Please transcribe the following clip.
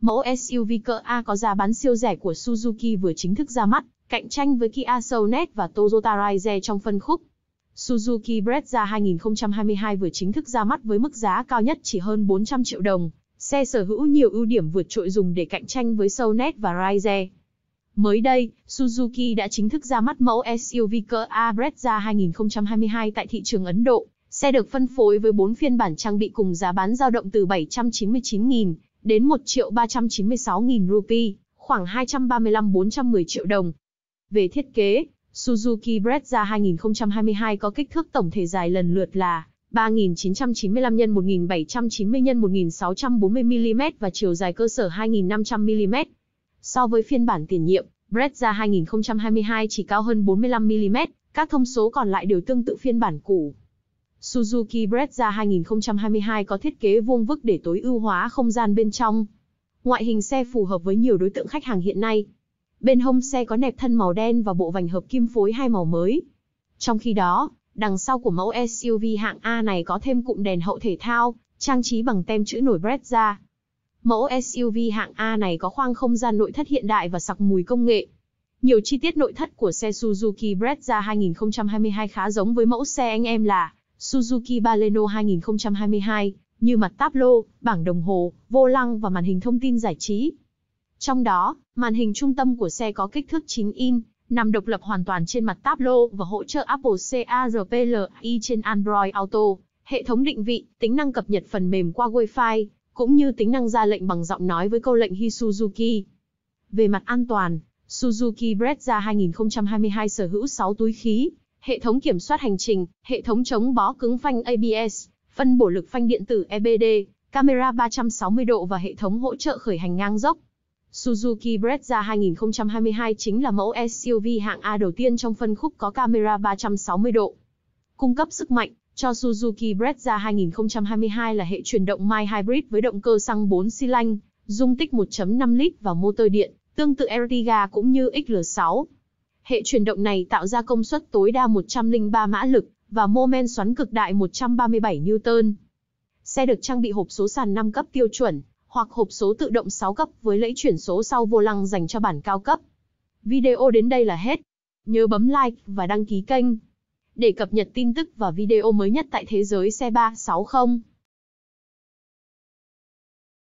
Mẫu SUV cỡ A có giá bán siêu rẻ của Suzuki vừa chính thức ra mắt, cạnh tranh với Kia Soulnet và Toyota Raize trong phân khúc. Suzuki Brezza 2022 vừa chính thức ra mắt với mức giá cao nhất chỉ hơn 400 triệu đồng. Xe sở hữu nhiều ưu điểm vượt trội dùng để cạnh tranh với Soulnet và Raize. Mới đây, Suzuki đã chính thức ra mắt mẫu SUV cỡ A Brezza 2022 tại thị trường Ấn Độ. Xe được phân phối với 4 phiên bản trang bị cùng giá bán dao động từ 799.000 đến 1.396.000 triệu rupee, khoảng 235-410 triệu đồng. Về thiết kế, Suzuki Brezza 2022 có kích thước tổng thể dài lần lượt là 3.995 x 1.790 x 1.640 mm và chiều dài cơ sở 2.500 mm. So với phiên bản tiền nhiệm, Brezza 2022 chỉ cao hơn 45 mm, các thông số còn lại đều tương tự phiên bản cũ. Suzuki Brezza 2022 có thiết kế vuông vức để tối ưu hóa không gian bên trong. Ngoại hình xe phù hợp với nhiều đối tượng khách hàng hiện nay. Bên hông xe có nẹp thân màu đen và bộ vành hợp kim phối hai màu mới. Trong khi đó, đằng sau của mẫu SUV hạng A này có thêm cụm đèn hậu thể thao, trang trí bằng tem chữ nổi Brezza. Mẫu SUV hạng A này có khoang không gian nội thất hiện đại và sặc mùi công nghệ. Nhiều chi tiết nội thất của xe Suzuki Brezza 2022 khá giống với mẫu xe anh em là Suzuki Baleno 2022, như mặt táp lô, bảng đồng hồ, vô lăng và màn hình thông tin giải trí. Trong đó, màn hình trung tâm của xe có kích thước 9 in, nằm độc lập hoàn toàn trên mặt táp lô và hỗ trợ Apple CarPlay trên Android Auto, hệ thống định vị, tính năng cập nhật phần mềm qua Wi-Fi, cũng như tính năng ra lệnh bằng giọng nói với câu lệnh Hi Suzuki. Về mặt an toàn, Suzuki Brezza 2022 sở hữu 6 túi khí, hệ thống kiểm soát hành trình, hệ thống chống bó cứng phanh ABS, phân bổ lực phanh điện tử EBD, camera 360 độ và hệ thống hỗ trợ khởi hành ngang dốc. Suzuki Brezza 2022 chính là mẫu SUV hạng A đầu tiên trong phân khúc có camera 360 độ. Cung cấp sức mạnh cho Suzuki Brezza 2022 là hệ chuyển động My Hybrid với động cơ xăng 4 xi lanh, dung tích 1.5 lít và motor điện, tương tự Ertiga cũng như XL6. Hệ chuyển động này tạo ra công suất tối đa 103 mã lực và mô men xoắn cực đại 137 Newton. Xe được trang bị hộp số sàn 5 cấp tiêu chuẩn hoặc hộp số tự động 6 cấp với lẫy chuyển số sau vô lăng dành cho bản cao cấp. Video đến đây là hết. Nhớ bấm like và đăng ký kênh để cập nhật tin tức và video mới nhất tại thế giới xe 360.